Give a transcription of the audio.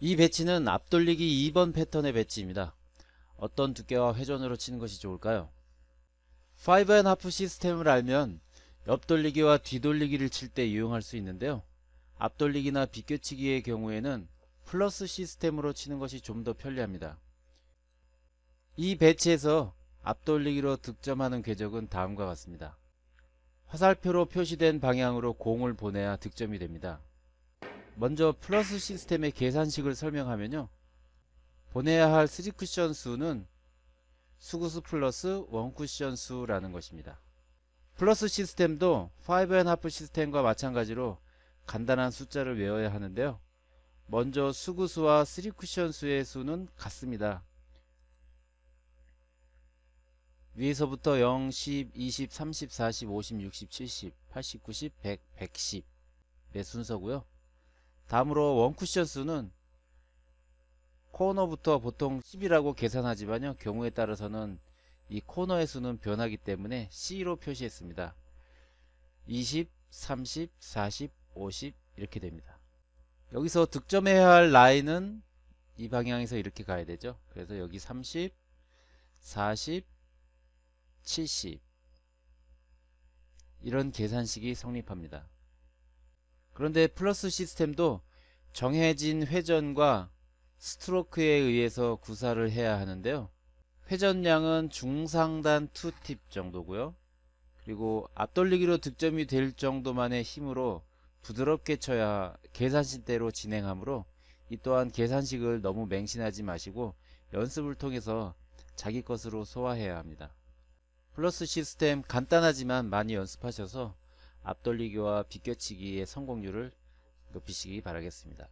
이 배치는 앞돌리기 2번 패턴의 배치입니다. 어떤 두께와 회전으로 치는 것이 좋을까요? 5&하프 and 시스템을 알면 옆돌리기와 뒤돌리기를 칠 때 이용할 수 있는데요. 앞돌리기나 비껴치기의 경우에는 플러스 시스템으로 치는 것이 좀 더 편리합니다. 이 배치에서 앞돌리기로 득점하는 궤적은 다음과 같습니다. 화살표로 표시된 방향으로 공을 보내야 득점이 됩니다. 먼저 플러스 시스템의 계산식을 설명하면요. 보내야 할 3쿠션 수는 수구수 플러스 1쿠션 수라는 것입니다. 플러스 시스템도 5&하프 시스템과 마찬가지로 간단한 숫자를 외워야 하는데요. 먼저 수구수와 3쿠션 수의 수는 같습니다. 위에서부터 0, 10, 20, 30, 40, 50, 60, 70, 80, 90, 100, 110의 순서고요. 다음으로 원쿠션 수는 코너부터 보통 10이라고 계산하지만요. 경우에 따라서는 이 코너의 수는 변하기 때문에 C로 표시했습니다. 20, 30, 40, 50 이렇게 됩니다. 여기서 득점해야 할 라인은 이 방향에서 이렇게 가야 되죠. 그래서 여기 30, 40, 70 이런 계산식이 성립합니다. 그런데 플러스 시스템도 정해진 회전과 스트로크에 의해서 구사를 해야 하는데요. 회전량은 중상단 2팁 정도고요. 그리고 앞돌리기로 득점이 될 정도만의 힘으로 부드럽게 쳐야 계산식대로 진행하므로 이 또한 계산식을 너무 맹신하지 마시고 연습을 통해서 자기 것으로 소화해야 합니다. 플러스 시스템 간단하지만 많이 연습하셔서 앞돌리기와 비껴치기의 성공률을 높이시기 바라겠습니다.